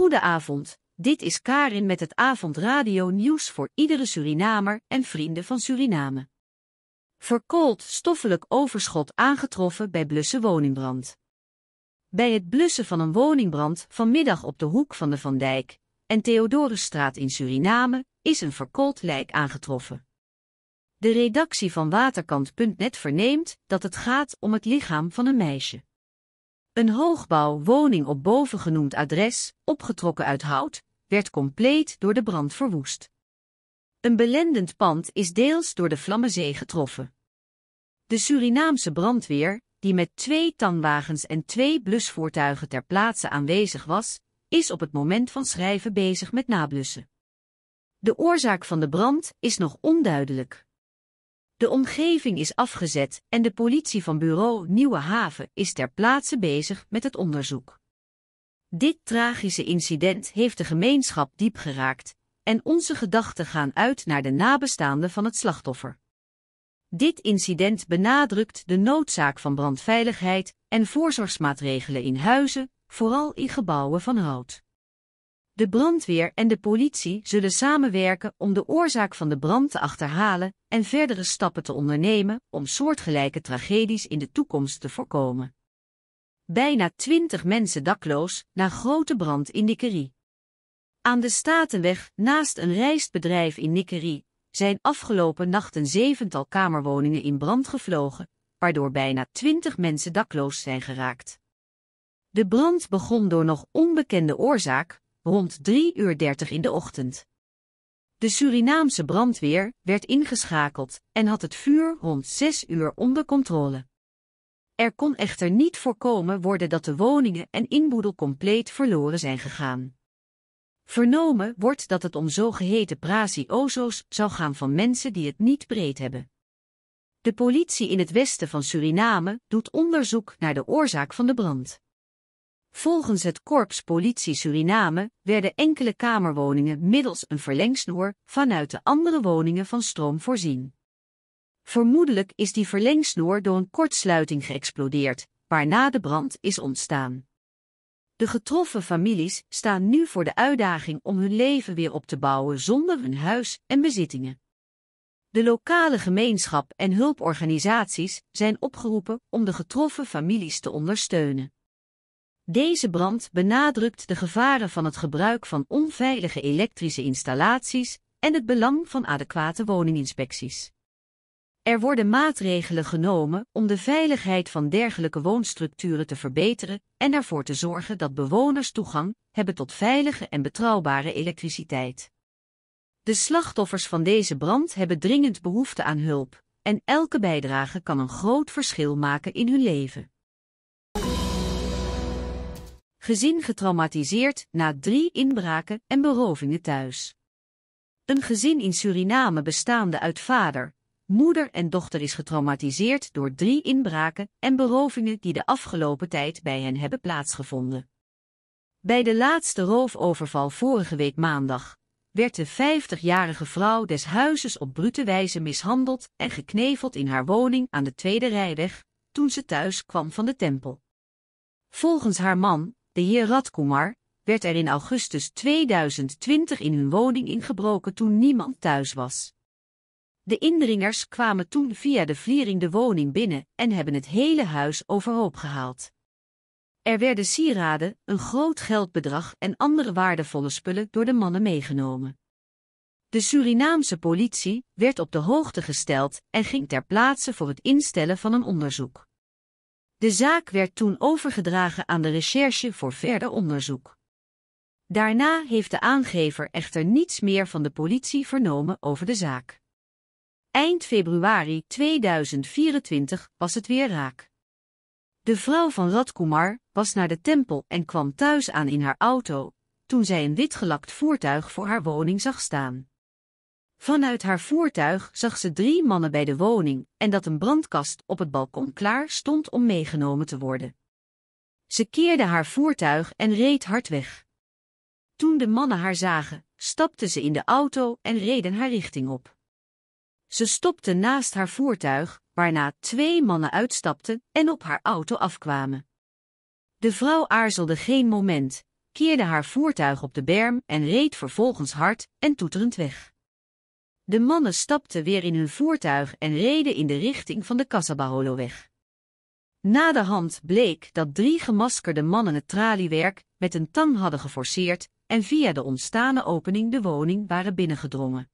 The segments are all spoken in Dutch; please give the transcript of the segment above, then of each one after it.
Goedenavond, dit is Karin met het avondradio nieuws voor iedere Surinamer en vrienden van Suriname. Verkoold stoffelijk overschot aangetroffen bij blussen woningbrand. Bij het blussen van een woningbrand vanmiddag op de hoek van de Van Dijk en Theodorusstraat in Suriname is een verkoold lijk aangetroffen. De redactie van Waterkant.net verneemt dat het gaat om het lichaam van een meisje. Een hoogbouwwoning op bovengenoemd adres, opgetrokken uit hout, werd compleet door de brand verwoest. Een belendend pand is deels door de Vlammenzee getroffen. De Surinaamse brandweer, die met twee tanwagens en twee blusvoertuigen ter plaatse aanwezig was, is op het moment van schrijven bezig met nablussen. De oorzaak van de brand is nog onduidelijk. De omgeving is afgezet en de politie van bureau Nieuwe Haven is ter plaatse bezig met het onderzoek. Dit tragische incident heeft de gemeenschap diep geraakt en onze gedachten gaan uit naar de nabestaanden van het slachtoffer. Dit incident benadrukt de noodzaak van brandveiligheid en voorzorgsmaatregelen in huizen, vooral in gebouwen van hout. De brandweer en de politie zullen samenwerken om de oorzaak van de brand te achterhalen en verdere stappen te ondernemen om soortgelijke tragedies in de toekomst te voorkomen. Bijna 20 mensen dakloos na grote brand in Nickerie. Aan de Statenweg, naast een rijstbedrijf in Nickerie, zijn afgelopen nacht een zevental kamerwoningen in brand gevlogen, waardoor bijna 20 mensen dakloos zijn geraakt. De brand begon door nog onbekende oorzaak, rond 3.30 uur in de ochtend. De Surinaamse brandweer werd ingeschakeld en had het vuur rond 6 uur onder controle. Er kon echter niet voorkomen worden dat de woningen en inboedel compleet verloren zijn gegaan. Vernomen wordt dat het om zogeheten prazi-ozo's zou gaan van mensen die het niet breed hebben. De politie in het westen van Suriname doet onderzoek naar de oorzaak van de brand. Volgens het Korps Politie Suriname werden enkele kamerwoningen middels een verlengsnoer vanuit de andere woningen van stroom voorzien. Vermoedelijk is die verlengsnoer door een kortsluiting geëxplodeerd, waarna de brand is ontstaan. De getroffen families staan nu voor de uitdaging om hun leven weer op te bouwen zonder hun huis en bezittingen. De lokale gemeenschap en hulporganisaties zijn opgeroepen om de getroffen families te ondersteunen. Deze brand benadrukt de gevaren van het gebruik van onveilige elektrische installaties en het belang van adequate woninginspecties. Er worden maatregelen genomen om de veiligheid van dergelijke woonstructuren te verbeteren en ervoor te zorgen dat bewoners toegang hebben tot veilige en betrouwbare elektriciteit. De slachtoffers van deze brand hebben dringend behoefte aan hulp en elke bijdrage kan een groot verschil maken in hun leven. Gezin getraumatiseerd na drie inbraken en berovingen thuis. Een gezin in Suriname bestaande uit vader, moeder en dochter is getraumatiseerd door drie inbraken en berovingen die de afgelopen tijd bij hen hebben plaatsgevonden. Bij de laatste roofoverval vorige week maandag werd de 50-jarige vrouw des huizes op brute wijze mishandeld en gekneveld in haar woning aan de tweede rijweg toen ze thuis kwam van de tempel. Volgens haar man de heer Radkumar, werd er in augustus 2020 in hun woning ingebroken toen niemand thuis was. De indringers kwamen toen via de vliering de woning binnen en hebben het hele huis overhoop gehaald. Er werden sieraden, een groot geldbedrag en andere waardevolle spullen door de mannen meegenomen. De Surinaamse politie werd op de hoogte gesteld en ging ter plaatse voor het instellen van een onderzoek. De zaak werd toen overgedragen aan de recherche voor verder onderzoek. Daarna heeft de aangever echter niets meer van de politie vernomen over de zaak. Eind februari 2024 was het weer raak. De vrouw van Radkumar was naar de tempel en kwam thuis aan in haar auto, toen zij een witgelakt voertuig voor haar woning zag staan. Vanuit haar voertuig zag ze drie mannen bij de woning en dat een brandkast op het balkon klaar stond om meegenomen te worden. Ze keerde haar voertuig en reed hard weg. Toen de mannen haar zagen, stapten ze in de auto en reden haar richting op. Ze stopte naast haar voertuig, waarna twee mannen uitstapten en op haar auto afkwamen. De vrouw aarzelde geen moment, keerde haar voertuig op de berm en reed vervolgens hard en toeterend weg. De mannen stapten weer in hun voertuig en reden in de richting van de Na weg hand bleek dat drie gemaskerde mannen het traliewerk met een tang hadden geforceerd en via de ontstane opening de woning waren binnengedrongen.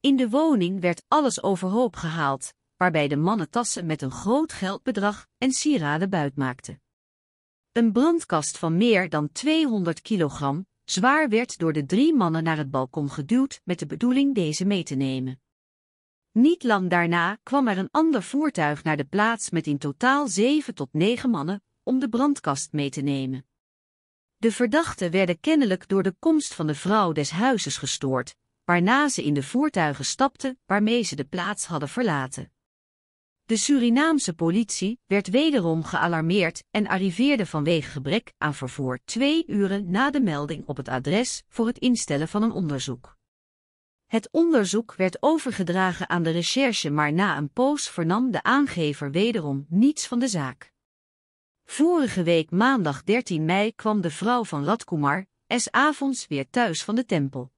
In de woning werd alles overhoop gehaald, waarbij de mannen tassen met een groot geldbedrag en sieraden buitmaakten. Een brandkast van meer dan 200 kilogram, zwaar werd door de drie mannen naar het balkon geduwd met de bedoeling deze mee te nemen. Niet lang daarna kwam er een ander voertuig naar de plaats met in totaal zeven tot negen mannen om de brandkast mee te nemen. De verdachten werden kennelijk door de komst van de vrouw des huizes gestoord, waarna ze in de voertuigen stapten waarmee ze de plaats hadden verlaten. De Surinaamse politie werd wederom gealarmeerd en arriveerde vanwege gebrek aan vervoer twee uren na de melding op het adres voor het instellen van een onderzoek. Het onderzoek werd overgedragen aan de recherche, maar na een poos vernam de aangever wederom niets van de zaak. Vorige week maandag 13 mei kwam de vrouw van Radkumar S. avonds weer thuis van de tempel.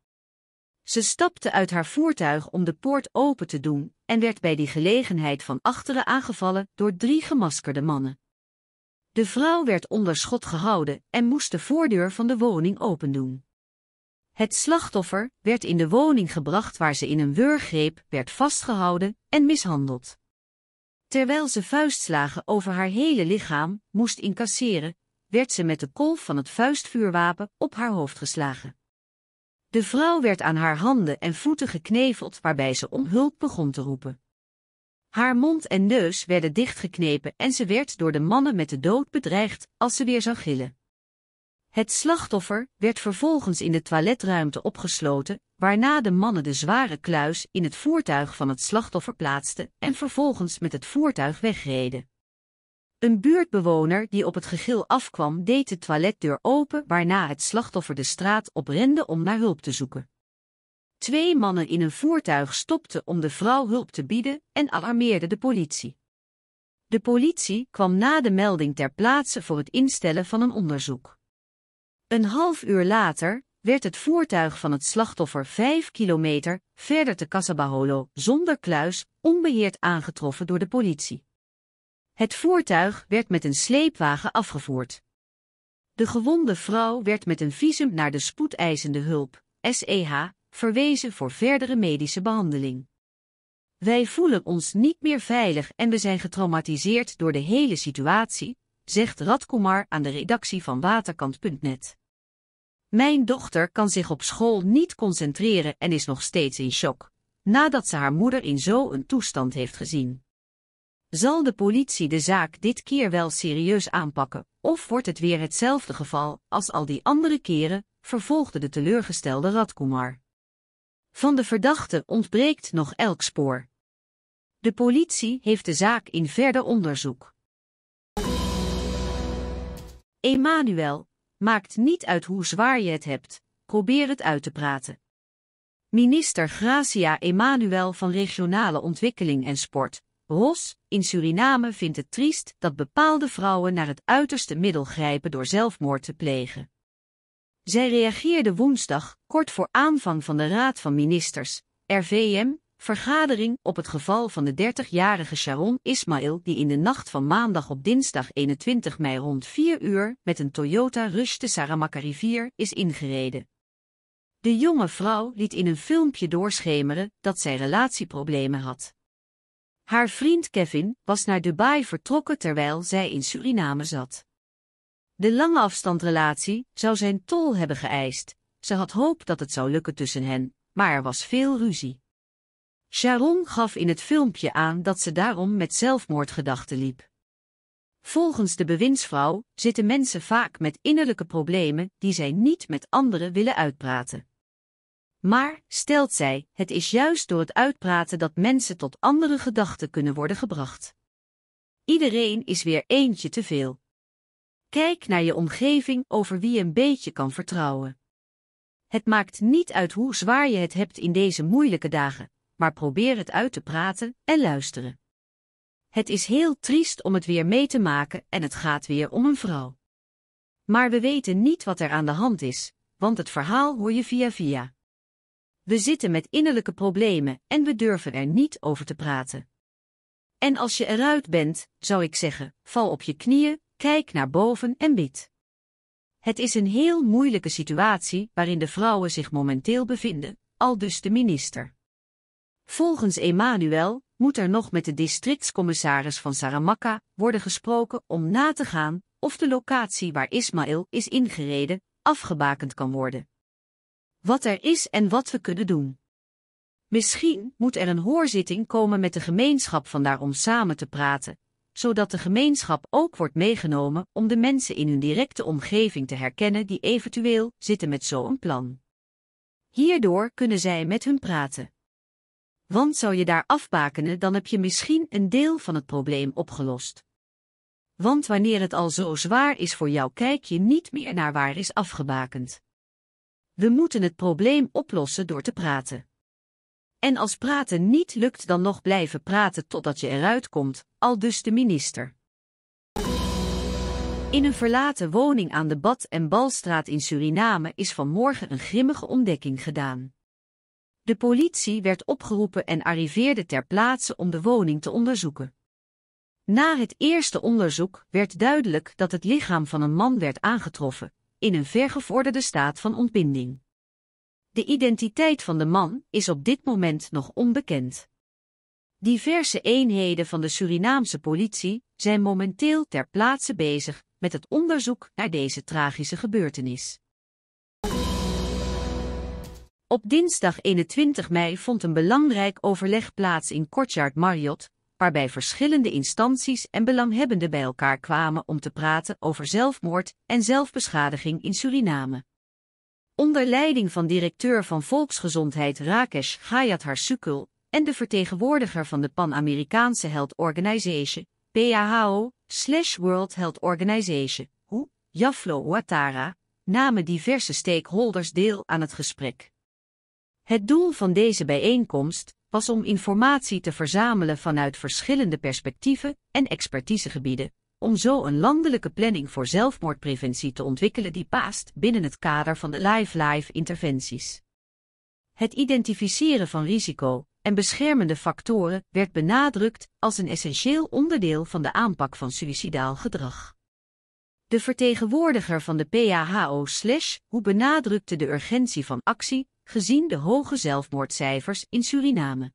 Ze stapte uit haar voertuig om de poort open te doen en werd bij die gelegenheid van achteren aangevallen door drie gemaskerde mannen. De vrouw werd onder schot gehouden en moest de voordeur van de woning opendoen. Het slachtoffer werd in de woning gebracht waar ze in een wurggreep werd vastgehouden en mishandeld. Terwijl ze vuistslagen over haar hele lichaam moest incasseren, werd ze met de kolf van het vuistvuurwapen op haar hoofd geslagen. De vrouw werd aan haar handen en voeten gekneveld waarbij ze om hulp begon te roepen. Haar mond en neus werden dichtgeknepen en ze werd door de mannen met de dood bedreigd als ze weer zou gillen. Het slachtoffer werd vervolgens in de toiletruimte opgesloten, waarna de mannen de zware kluis in het voertuig van het slachtoffer plaatsten en vervolgens met het voertuig wegreden. Een buurtbewoner die op het gegil afkwam deed de toiletdeur open waarna het slachtoffer de straat oprende om naar hulp te zoeken. Twee mannen in een voertuig stopten om de vrouw hulp te bieden en alarmeerden de politie. De politie kwam na de melding ter plaatse voor het instellen van een onderzoek. Een half uur later werd het voertuig van het slachtoffer vijf kilometer verder te Casabaholo zonder kluis onbeheerd aangetroffen door de politie. Het voertuig werd met een sleepwagen afgevoerd. De gewonde vrouw werd met een visum naar de spoedeisende hulp, SEH, verwezen voor verdere medische behandeling. Wij voelen ons niet meer veilig en we zijn getraumatiseerd door de hele situatie, zegt Radkumar aan de redactie van waterkant.net. Mijn dochter kan zich op school niet concentreren en is nog steeds in shock, nadat ze haar moeder in zo'n toestand heeft gezien. Zal de politie de zaak dit keer wel serieus aanpakken, of wordt het weer hetzelfde geval als al die andere keren, vervolgde de teleurgestelde Radkumar. Van de verdachte ontbreekt nog elk spoor. De politie heeft de zaak in verder onderzoek. Emanuel, maakt niet uit hoe zwaar je het hebt, probeer het uit te praten. Minister Gracia Emanuel van Regionale Ontwikkeling en Sport, Ros, in Suriname vindt het triest dat bepaalde vrouwen naar het uiterste middel grijpen door zelfmoord te plegen. Zij reageerde woensdag, kort voor aanvang van de Raad van Ministers, RVM, vergadering op het geval van de 30-jarige Sharon Ismail die in de nacht van maandag op dinsdag 21 mei rond 4 uur met een Toyota Rush de Saramaka-rivier is ingereden. De jonge vrouw liet in een filmpje doorschemeren dat zij relatieproblemen had. Haar vriend Kevin was naar Dubai vertrokken terwijl zij in Suriname zat. De lange afstandrelatie zou zijn tol hebben geëist. Ze had hoop dat het zou lukken tussen hen, maar er was veel ruzie. Sharon gaf in het filmpje aan dat ze daarom met zelfmoordgedachten liep. Volgens de bewindsvrouw zitten mensen vaak met innerlijke problemen die zij niet met anderen willen uitpraten. Maar, stelt zij, het is juist door het uitpraten dat mensen tot andere gedachten kunnen worden gebracht. Iedereen is weer eentje te veel. Kijk naar je omgeving over wie je een beetje kan vertrouwen. Het maakt niet uit hoe zwaar je het hebt in deze moeilijke dagen, maar probeer het uit te praten en luisteren. Het is heel triest om het weer mee te maken en het gaat weer om een vrouw. Maar we weten niet wat er aan de hand is, want het verhaal hoor je via via. We zitten met innerlijke problemen en we durven er niet over te praten. En als je eruit bent, zou ik zeggen, val op je knieën, kijk naar boven en bid. Het is een heel moeilijke situatie waarin de vrouwen zich momenteel bevinden, al dus de minister. Volgens Emmanuel moet er nog met de districtscommissaris van Saramakka worden gesproken om na te gaan of de locatie waar Ismaël is ingereden afgebakend kan worden wat er is en wat we kunnen doen. Misschien moet er een hoorzitting komen met de gemeenschap vandaar om samen te praten, zodat de gemeenschap ook wordt meegenomen om de mensen in hun directe omgeving te herkennen die eventueel zitten met zo'n plan. Hierdoor kunnen zij met hun praten. Want zou je daar afbakenen, dan heb je misschien een deel van het probleem opgelost. Want wanneer het al zo zwaar is voor jou, kijk je niet meer naar waar is afgebakend. We moeten het probleem oplossen door te praten. En als praten niet lukt dan nog blijven praten totdat je eruit komt, al dus de minister. In een verlaten woning aan de Bad- en Balstraat in Suriname is vanmorgen een grimmige ontdekking gedaan. De politie werd opgeroepen en arriveerde ter plaatse om de woning te onderzoeken. Na het eerste onderzoek werd duidelijk dat het lichaam van een man werd aangetroffen, in een vergevorderde staat van ontbinding. De identiteit van de man is op dit moment nog onbekend. Diverse eenheden van de Surinaamse politie zijn momenteel ter plaatse bezig met het onderzoek naar deze tragische gebeurtenis. Op dinsdag 21 mei vond een belangrijk overleg plaats in Courtyard Marriott, waarbij verschillende instanties en belanghebbenden bij elkaar kwamen om te praten over zelfmoord en zelfbeschadiging in Suriname. Onder leiding van directeur van Volksgezondheid Rakesh Gayat Harsukul en de vertegenwoordiger van de Pan-Amerikaanse Health Organization, PAHO, slash World Health Organization, hoe Jaflo Ouattara, namen diverse stakeholders deel aan het gesprek. Het doel van deze bijeenkomst was om informatie te verzamelen vanuit verschillende perspectieven en expertisegebieden, om zo een landelijke planning voor zelfmoordpreventie te ontwikkelen die paast binnen het kader van de live-live-interventies. Het identificeren van risico en beschermende factoren werd benadrukt als een essentieel onderdeel van de aanpak van suicidaal gedrag. De vertegenwoordiger van de PHO/hoe benadrukte de urgentie van actie gezien de hoge zelfmoordcijfers in Suriname.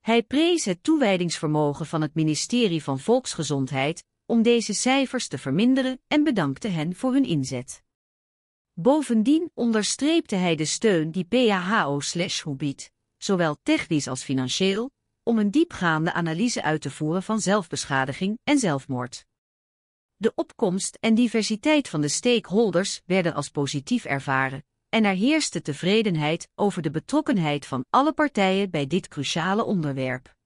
Hij prees het toewijdingsvermogen van het ministerie van Volksgezondheid om deze cijfers te verminderen en bedankte hen voor hun inzet. Bovendien onderstreepte hij de steun die PHO slash biedt, zowel technisch als financieel, om een diepgaande analyse uit te voeren van zelfbeschadiging en zelfmoord. De opkomst en diversiteit van de stakeholders werden als positief ervaren, en er heerste tevredenheid over de betrokkenheid van alle partijen bij dit cruciale onderwerp.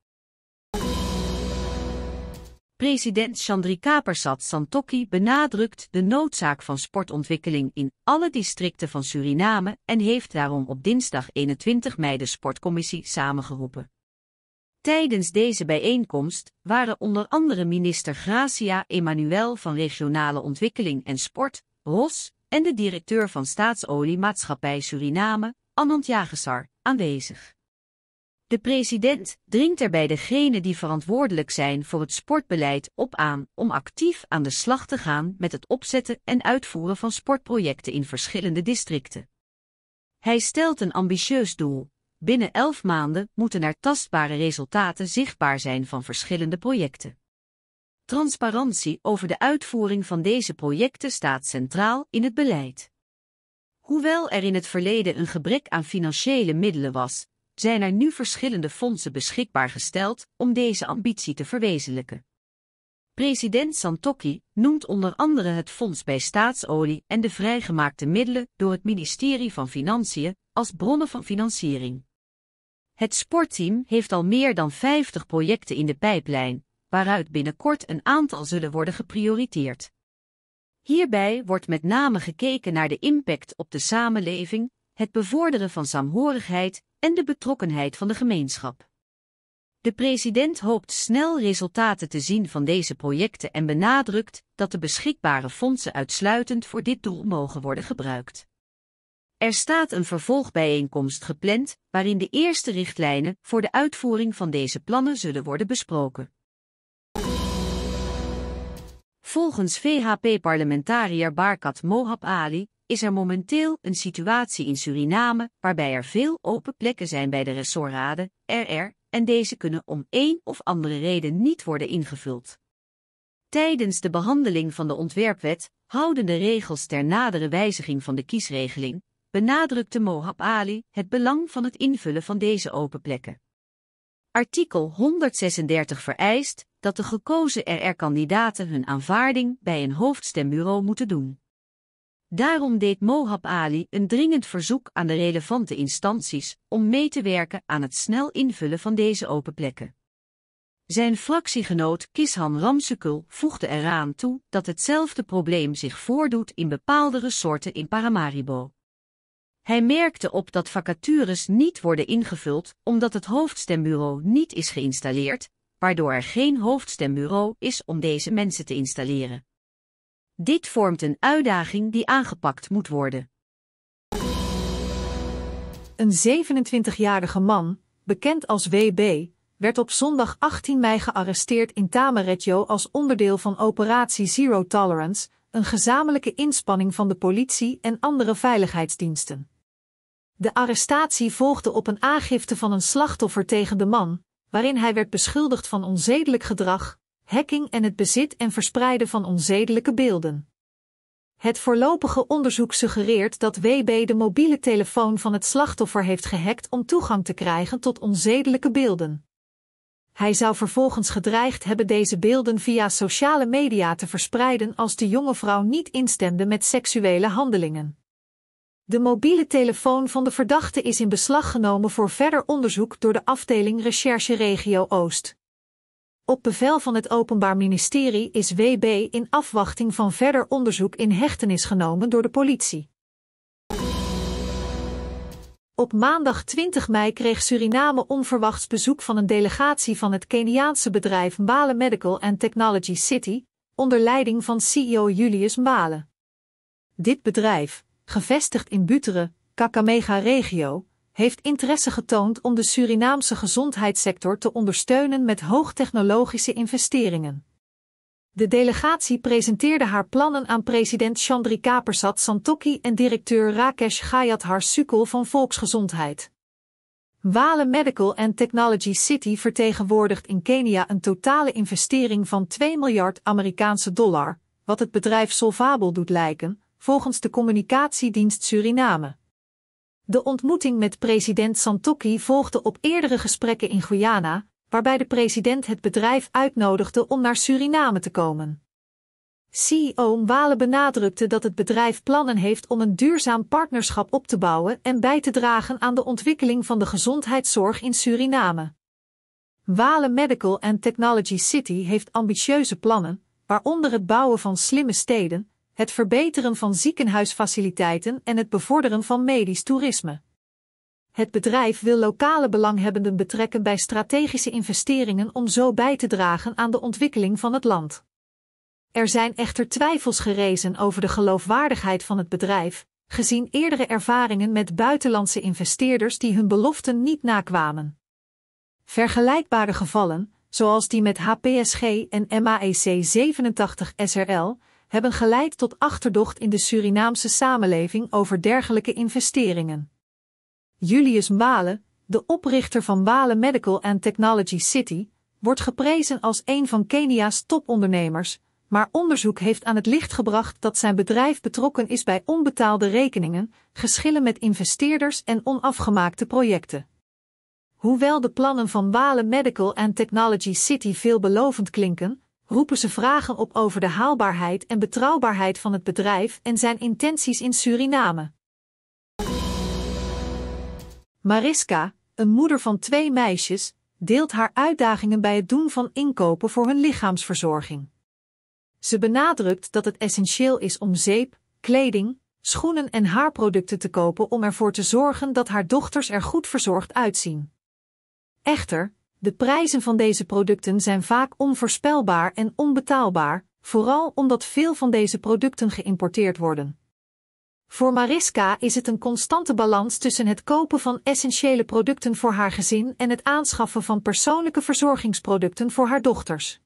President Chandrikapersat Santokki benadrukt de noodzaak van sportontwikkeling in alle districten van Suriname en heeft daarom op dinsdag 21 mei de sportcommissie samengeroepen. Tijdens deze bijeenkomst waren onder andere minister Gracia Emmanuel van Regionale Ontwikkeling en Sport, ROS, en de directeur van Staatsoliemaatschappij Suriname, Anand Jagesar, aanwezig. De president dringt er bij degenen die verantwoordelijk zijn voor het sportbeleid op aan om actief aan de slag te gaan met het opzetten en uitvoeren van sportprojecten in verschillende districten. Hij stelt een ambitieus doel. Binnen elf maanden moeten er tastbare resultaten zichtbaar zijn van verschillende projecten. Transparantie over de uitvoering van deze projecten staat centraal in het beleid. Hoewel er in het verleden een gebrek aan financiële middelen was, zijn er nu verschillende fondsen beschikbaar gesteld om deze ambitie te verwezenlijken. President Santokki noemt onder andere het fonds bij staatsolie en de vrijgemaakte middelen door het ministerie van Financiën als bronnen van financiering. Het sportteam heeft al meer dan 50 projecten in de pijplijn, waaruit binnenkort een aantal zullen worden geprioriteerd. Hierbij wordt met name gekeken naar de impact op de samenleving, het bevorderen van saamhorigheid en de betrokkenheid van de gemeenschap. De president hoopt snel resultaten te zien van deze projecten en benadrukt dat de beschikbare fondsen uitsluitend voor dit doel mogen worden gebruikt. Er staat een vervolgbijeenkomst gepland waarin de eerste richtlijnen voor de uitvoering van deze plannen zullen worden besproken. Volgens VHP-parlementariër Barkat Mohab Ali is er momenteel een situatie in Suriname waarbij er veel open plekken zijn bij de ressortraden, RR, en deze kunnen om één of andere reden niet worden ingevuld. Tijdens de behandeling van de ontwerpwet houden de regels ter nadere wijziging van de kiesregeling, benadrukte Mohab Ali het belang van het invullen van deze open plekken. Artikel 136 vereist dat de gekozen RR-kandidaten hun aanvaarding bij een hoofdstembureau moeten doen. Daarom deed Mohab Ali een dringend verzoek aan de relevante instanties om mee te werken aan het snel invullen van deze open plekken. Zijn fractiegenoot Kishan Ramsekul voegde eraan toe dat hetzelfde probleem zich voordoet in bepaalde resorten in Paramaribo. Hij merkte op dat vacatures niet worden ingevuld omdat het hoofdstembureau niet is geïnstalleerd waardoor er geen hoofdstembureau is om deze mensen te installeren. Dit vormt een uitdaging die aangepakt moet worden. Een 27-jarige man, bekend als WB, werd op zondag 18 mei gearresteerd in Tamaretjo als onderdeel van Operatie Zero Tolerance, een gezamenlijke inspanning van de politie en andere veiligheidsdiensten. De arrestatie volgde op een aangifte van een slachtoffer tegen de man, waarin hij werd beschuldigd van onzedelijk gedrag, hacking en het bezit en verspreiden van onzedelijke beelden. Het voorlopige onderzoek suggereert dat WB de mobiele telefoon van het slachtoffer heeft gehackt om toegang te krijgen tot onzedelijke beelden. Hij zou vervolgens gedreigd hebben deze beelden via sociale media te verspreiden als de jonge vrouw niet instemde met seksuele handelingen. De mobiele telefoon van de verdachte is in beslag genomen voor verder onderzoek door de afdeling Recherche Regio Oost. Op bevel van het Openbaar Ministerie is WB in afwachting van verder onderzoek in hechtenis genomen door de politie. Op maandag 20 mei kreeg Suriname onverwachts bezoek van een delegatie van het Keniaanse bedrijf Mbale Medical and Technology City, onder leiding van CEO Julius Mbale. Dit bedrijf, gevestigd in Butere, Kakamega-regio, heeft interesse getoond om de Surinaamse gezondheidssector te ondersteunen met hoogtechnologische investeringen. De delegatie presenteerde haar plannen aan president Chandri Kapersat Santokki en directeur Rakesh Gayat Sukol van Volksgezondheid. Wale Medical and Technology City vertegenwoordigt in Kenia een totale investering van 2 miljard Amerikaanse dollar, wat het bedrijf solvabel doet lijken, volgens de communicatiedienst Suriname. De ontmoeting met president Santokki volgde op eerdere gesprekken in Guyana, waarbij de president het bedrijf uitnodigde om naar Suriname te komen. CEO Wale benadrukte dat het bedrijf plannen heeft om een duurzaam partnerschap op te bouwen en bij te dragen aan de ontwikkeling van de gezondheidszorg in Suriname. Wale Medical and Technology City heeft ambitieuze plannen, waaronder het bouwen van slimme steden, het verbeteren van ziekenhuisfaciliteiten en het bevorderen van medisch toerisme. Het bedrijf wil lokale belanghebbenden betrekken bij strategische investeringen om zo bij te dragen aan de ontwikkeling van het land. Er zijn echter twijfels gerezen over de geloofwaardigheid van het bedrijf, gezien eerdere ervaringen met buitenlandse investeerders die hun beloften niet nakwamen. Vergelijkbare gevallen, zoals die met HPSG en MAEC 87 SRL, hebben geleid tot achterdocht in de Surinaamse samenleving over dergelijke investeringen. Julius Male, de oprichter van Wale Medical and Technology City, wordt geprezen als een van Kenia's topondernemers, maar onderzoek heeft aan het licht gebracht dat zijn bedrijf betrokken is bij onbetaalde rekeningen, geschillen met investeerders en onafgemaakte projecten. Hoewel de plannen van Wale Medical and Technology City veelbelovend klinken, roepen ze vragen op over de haalbaarheid en betrouwbaarheid van het bedrijf en zijn intenties in Suriname. Mariska, een moeder van twee meisjes, deelt haar uitdagingen bij het doen van inkopen voor hun lichaamsverzorging. Ze benadrukt dat het essentieel is om zeep, kleding, schoenen en haarproducten te kopen om ervoor te zorgen dat haar dochters er goed verzorgd uitzien. Echter, de prijzen van deze producten zijn vaak onvoorspelbaar en onbetaalbaar, vooral omdat veel van deze producten geïmporteerd worden. Voor Mariska is het een constante balans tussen het kopen van essentiële producten voor haar gezin en het aanschaffen van persoonlijke verzorgingsproducten voor haar dochters.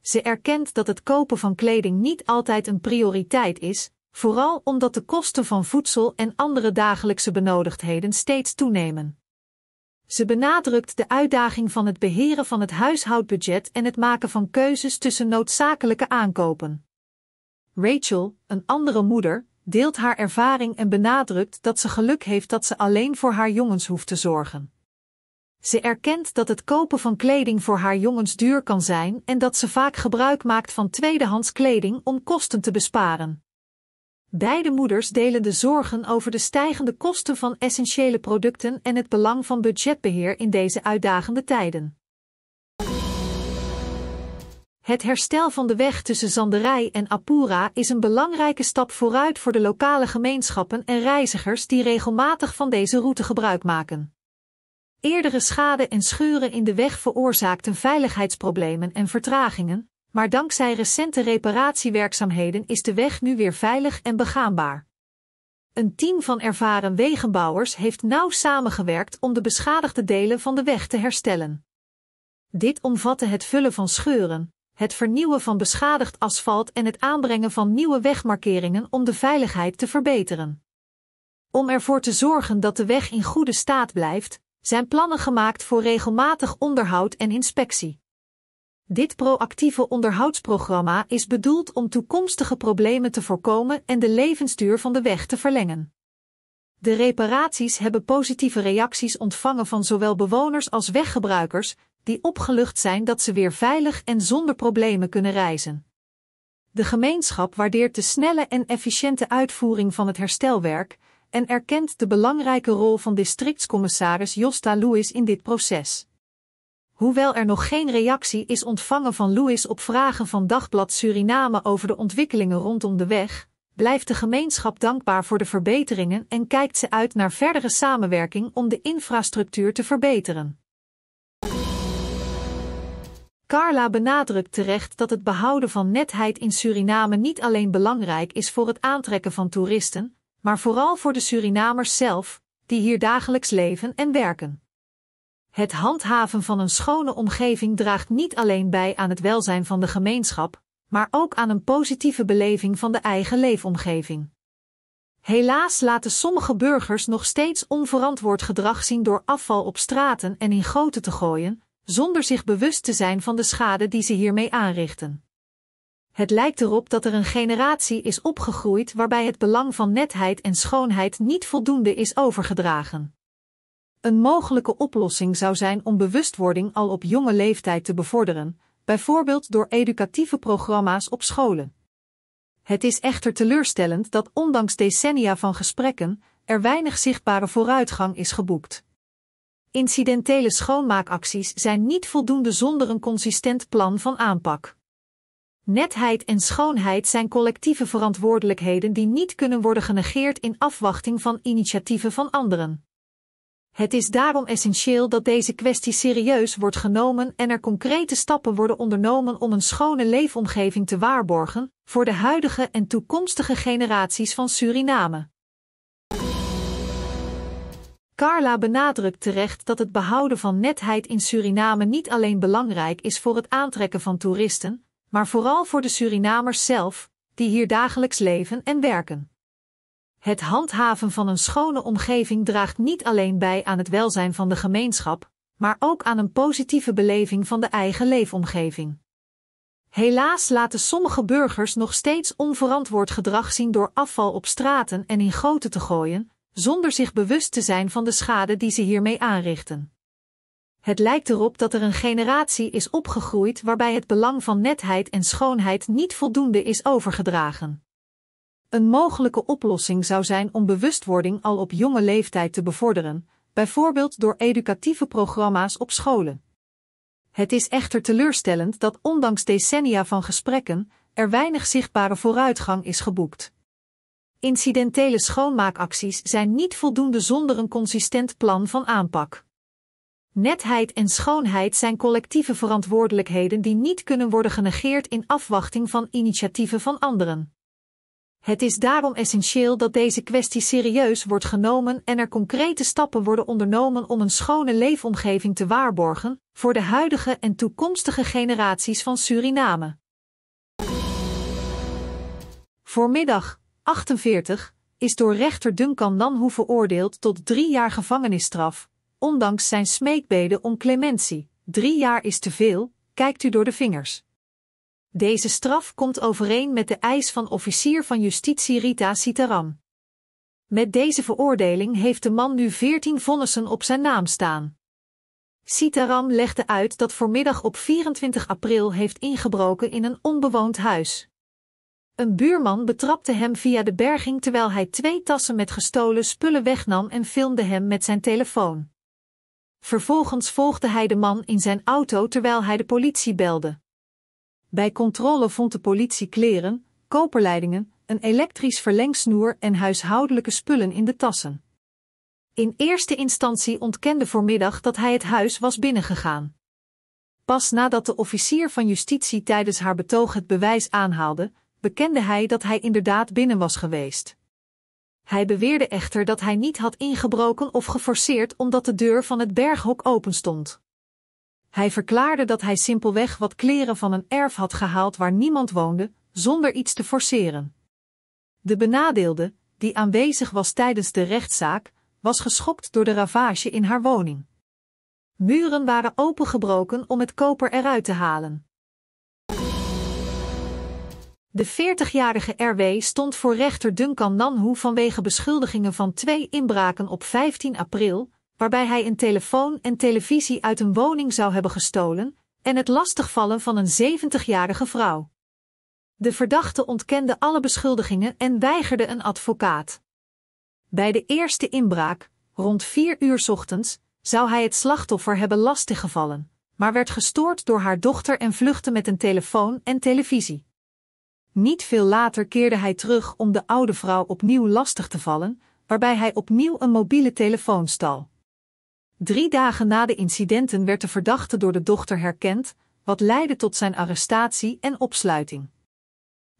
Ze erkent dat het kopen van kleding niet altijd een prioriteit is, vooral omdat de kosten van voedsel en andere dagelijkse benodigdheden steeds toenemen. Ze benadrukt de uitdaging van het beheren van het huishoudbudget en het maken van keuzes tussen noodzakelijke aankopen. Rachel, een andere moeder, deelt haar ervaring en benadrukt dat ze geluk heeft dat ze alleen voor haar jongens hoeft te zorgen. Ze erkent dat het kopen van kleding voor haar jongens duur kan zijn en dat ze vaak gebruik maakt van tweedehands kleding om kosten te besparen. Beide moeders delen de zorgen over de stijgende kosten van essentiële producten en het belang van budgetbeheer in deze uitdagende tijden. Het herstel van de weg tussen Zanderij en Apura is een belangrijke stap vooruit voor de lokale gemeenschappen en reizigers die regelmatig van deze route gebruik maken. Eerdere schade en scheuren in de weg veroorzaakten veiligheidsproblemen en vertragingen, maar dankzij recente reparatiewerkzaamheden is de weg nu weer veilig en begaanbaar. Een team van ervaren wegenbouwers heeft nauw samengewerkt om de beschadigde delen van de weg te herstellen. Dit omvatte het vullen van scheuren, het vernieuwen van beschadigd asfalt en het aanbrengen van nieuwe wegmarkeringen om de veiligheid te verbeteren. Om ervoor te zorgen dat de weg in goede staat blijft, zijn plannen gemaakt voor regelmatig onderhoud en inspectie. Dit proactieve onderhoudsprogramma is bedoeld om toekomstige problemen te voorkomen en de levensduur van de weg te verlengen. De reparaties hebben positieve reacties ontvangen van zowel bewoners als weggebruikers, die opgelucht zijn dat ze weer veilig en zonder problemen kunnen reizen. De gemeenschap waardeert de snelle en efficiënte uitvoering van het herstelwerk en erkent de belangrijke rol van districtscommissaris Josta Lewis in dit proces. Hoewel er nog geen reactie is ontvangen van Louis op vragen van Dagblad Suriname over de ontwikkelingen rondom de weg, blijft de gemeenschap dankbaar voor de verbeteringen en kijkt ze uit naar verdere samenwerking om de infrastructuur te verbeteren. Carla benadrukt terecht dat het behouden van netheid in Suriname niet alleen belangrijk is voor het aantrekken van toeristen, maar vooral voor de Surinamers zelf, die hier dagelijks leven en werken. Het handhaven van een schone omgeving draagt niet alleen bij aan het welzijn van de gemeenschap, maar ook aan een positieve beleving van de eigen leefomgeving. Helaas laten sommige burgers nog steeds onverantwoord gedrag zien door afval op straten en in goten te gooien, zonder zich bewust te zijn van de schade die ze hiermee aanrichten. Het lijkt erop dat er een generatie is opgegroeid waarbij het belang van netheid en schoonheid niet voldoende is overgedragen. Een mogelijke oplossing zou zijn om bewustwording al op jonge leeftijd te bevorderen, bijvoorbeeld door educatieve programma's op scholen. Het is echter teleurstellend dat ondanks decennia van gesprekken er weinig zichtbare vooruitgang is geboekt. Incidentele schoonmaakacties zijn niet voldoende zonder een consistent plan van aanpak. Netheid en schoonheid zijn collectieve verantwoordelijkheden die niet kunnen worden genegeerd in afwachting van initiatieven van anderen. Het is daarom essentieel dat deze kwestie serieus wordt genomen en er concrete stappen worden ondernomen om een schone leefomgeving te waarborgen voor de huidige en toekomstige generaties van Suriname. Carla benadrukt terecht dat het behouden van netheid in Suriname niet alleen belangrijk is voor het aantrekken van toeristen, maar vooral voor de Surinamers zelf, die hier dagelijks leven en werken. Het handhaven van een schone omgeving draagt niet alleen bij aan het welzijn van de gemeenschap, maar ook aan een positieve beleving van de eigen leefomgeving. Helaas laten sommige burgers nog steeds onverantwoord gedrag zien door afval op straten en in goten te gooien, zonder zich bewust te zijn van de schade die ze hiermee aanrichten. Het lijkt erop dat er een generatie is opgegroeid waarbij het belang van netheid en schoonheid niet voldoende is overgedragen. Een mogelijke oplossing zou zijn om bewustwording al op jonge leeftijd te bevorderen, bijvoorbeeld door educatieve programma's op scholen. Het is echter teleurstellend dat ondanks decennia van gesprekken er weinig zichtbare vooruitgang is geboekt. Incidentele schoonmaakacties zijn niet voldoende zonder een consistent plan van aanpak. Netheid en schoonheid zijn collectieve verantwoordelijkheden die niet kunnen worden genegeerd in afwachting van initiatieven van anderen. Het is daarom essentieel dat deze kwestie serieus wordt genomen en er concrete stappen worden ondernomen om een schone leefomgeving te waarborgen voor de huidige en toekomstige generaties van Suriname. Voormiddag 48 is door rechter Duncan Nanhoe veroordeeld tot drie jaar gevangenisstraf, ondanks zijn smeekbeden om clementie. Drie jaar is te veel, kijkt u door de vingers. Deze straf komt overeen met de eis van officier van justitie Rita Sitaram. Met deze veroordeling heeft de man nu veertien vonnissen op zijn naam staan. Sitaram legde uit dat voormiddag op 24 april heeft ingebroken in een onbewoond huis. Een buurman betrapte hem via de berging terwijl hij twee tassen met gestolen spullen wegnam en filmde hem met zijn telefoon. Vervolgens volgde hij de man in zijn auto terwijl hij de politie belde. Bij controle vond de politie kleren, koperleidingen, een elektrisch verlengsnoer en huishoudelijke spullen in de tassen. In eerste instantie ontkende voormiddag dat hij het huis was binnengegaan. Pas nadat de officier van justitie tijdens haar betoog het bewijs aanhaalde, bekende hij dat hij inderdaad binnen was geweest. Hij beweerde echter dat hij niet had ingebroken of geforceerd omdat de deur van het berghok open stond. Hij verklaarde dat hij simpelweg wat kleren van een erf had gehaald waar niemand woonde, zonder iets te forceren. De benadeelde, die aanwezig was tijdens de rechtszaak, was geschokt door de ravage in haar woning. Muren waren opengebroken om het koper eruit te halen. De 40-jarige RW stond voor rechter Duncan Nanhoe vanwege beschuldigingen van twee inbraken op 15 april, waarbij hij een telefoon en televisie uit een woning zou hebben gestolen en het lastigvallen van een 70-jarige vrouw. De verdachte ontkende alle beschuldigingen en weigerde een advocaat. Bij de eerste inbraak, rond vier uur ochtends, zou hij het slachtoffer hebben lastiggevallen, maar werd gestoord door haar dochter en vluchtte met een telefoon en televisie. Niet veel later keerde hij terug om de oude vrouw opnieuw lastig te vallen, waarbij hij opnieuw een mobiele telefoon stal. Drie dagen na de incidenten werd de verdachte door de dochter herkend, wat leidde tot zijn arrestatie en opsluiting.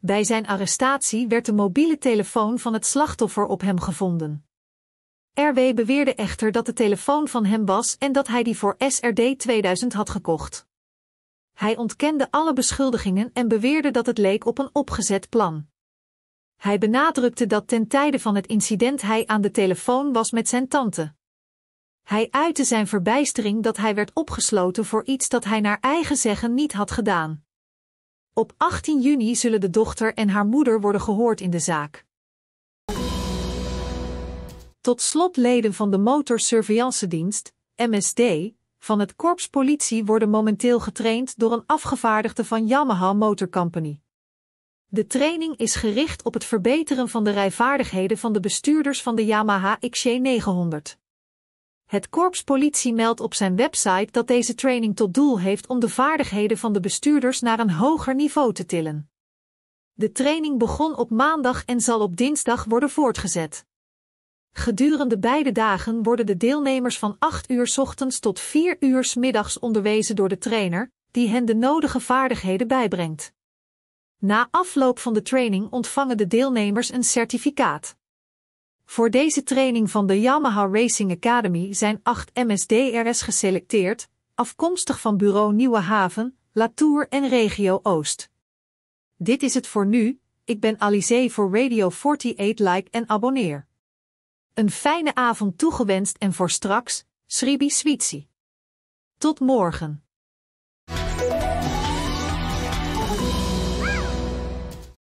Bij zijn arrestatie werd de mobiele telefoon van het slachtoffer op hem gevonden. RW beweerde echter dat de telefoon van hem was en dat hij die voor SRD 2000 had gekocht. Hij ontkende alle beschuldigingen en beweerde dat het leek op een opgezet plan. Hij benadrukte dat ten tijde van het incident hij aan de telefoon was met zijn tante. Hij uitte zijn verbijstering dat hij werd opgesloten voor iets dat hij naar eigen zeggen niet had gedaan. Op 18 juni zullen de dochter en haar moeder worden gehoord in de zaak. Tot slot leden van de Motor Surveillance Dienst, MSD, van het Korps Politie worden momenteel getraind door een afgevaardigde van Yamaha Motor Company. De training is gericht op het verbeteren van de rijvaardigheden van de bestuurders van de Yamaha XJ900. Het korps politie meldt op zijn website dat deze training tot doel heeft om de vaardigheden van de bestuurders naar een hoger niveau te tillen. De training begon op maandag en zal op dinsdag worden voortgezet. Gedurende beide dagen worden de deelnemers van 8 uur ochtends tot 4 uur middags onderwezen door de trainer, die hen de nodige vaardigheden bijbrengt. Na afloop van de training ontvangen de deelnemers een certificaat. Voor deze training van de Yamaha Racing Academy zijn acht MSDRS geselecteerd, afkomstig van bureau Nieuwe Haven, Latour en Regio Oost. Dit is het voor nu, ik ben Alizee voor Radio 48 like en abonneer. Een fijne avond toegewenst en voor straks, Sribi Switsi. Tot morgen.